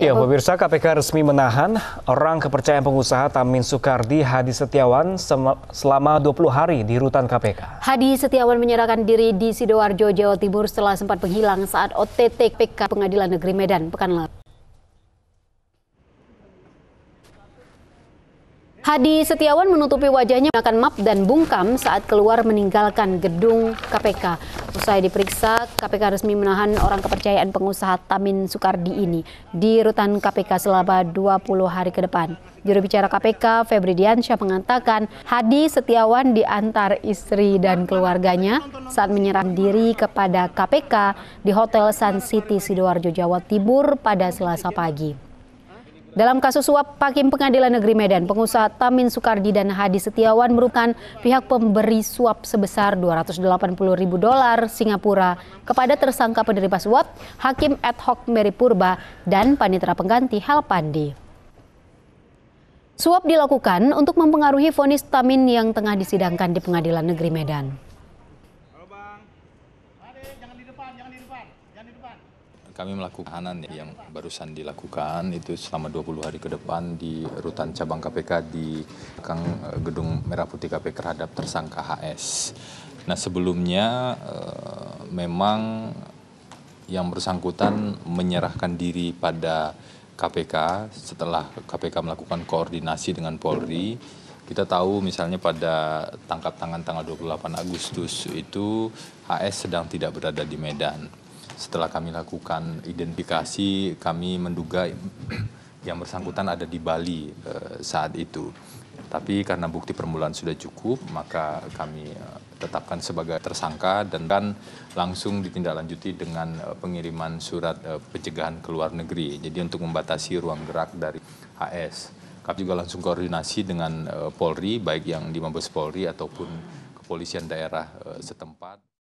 Ya, pemirsa KPK resmi menahan orang kepercayaan pengusaha Tamin Sukardi Hadi Setiawan selama 20 hari di rutan KPK. Hadi Setiawan menyerahkan diri di Sidoarjo, Jawa Timur setelah sempat menghilang saat OTT PK Pengadilan Negeri Medan pekan lalu. Hadi Setiawan menutupi wajahnya menggunakan map dan bungkam saat keluar meninggalkan gedung KPK. Usai diperiksa, KPK resmi menahan orang kepercayaan pengusaha Tamin Sukardi ini di rutan KPK selama 20 hari ke depan. Juru bicara KPK Febri Diansyah mengatakan Hadi Setiawan diantar istri dan keluarganya saat menyerang diri kepada KPK di Hotel Sun City Sidoarjo Jawa Timur pada Selasa pagi. Dalam kasus suap Hakim Pengadilan Negeri Medan, pengusaha Tamin Sukardi dan Hadi Setiawan merupakan pihak pemberi suap sebesar 280 ribu dolar Singapura kepada tersangka penerima suap Hakim Ad Hoc Meri Purba dan panitera pengganti Hal Pandi. Suap dilakukan untuk mempengaruhi vonis Tamin yang tengah disidangkan di Pengadilan Negeri Medan. Kami melakukan tahanan ya, yang barusan dilakukan itu selama 20 hari ke depan di rutan cabang KPK di Kang eh, Gedung Merah Putih KPK terhadap tersangka HS. Nah sebelumnya eh, memang yang bersangkutan menyerahkan diri pada KPK setelah KPK melakukan koordinasi dengan Polri kita tahu misalnya pada tangkap tangan tanggal 28 Agustus itu HS sedang tidak berada di Medan setelah kami lakukan identifikasi, kami menduga yang bersangkutan ada di Bali eh, saat itu. Tapi karena bukti permulaan sudah cukup, maka kami eh, tetapkan sebagai tersangka dan kan langsung ditindaklanjuti dengan eh, pengiriman surat pencegahan ke luar negeri. Jadi untuk membatasi ruang gerak dari HS. Kami juga langsung koordinasi dengan Polri, baik yang di Mabes Polri ataupun kepolisian daerah setempat.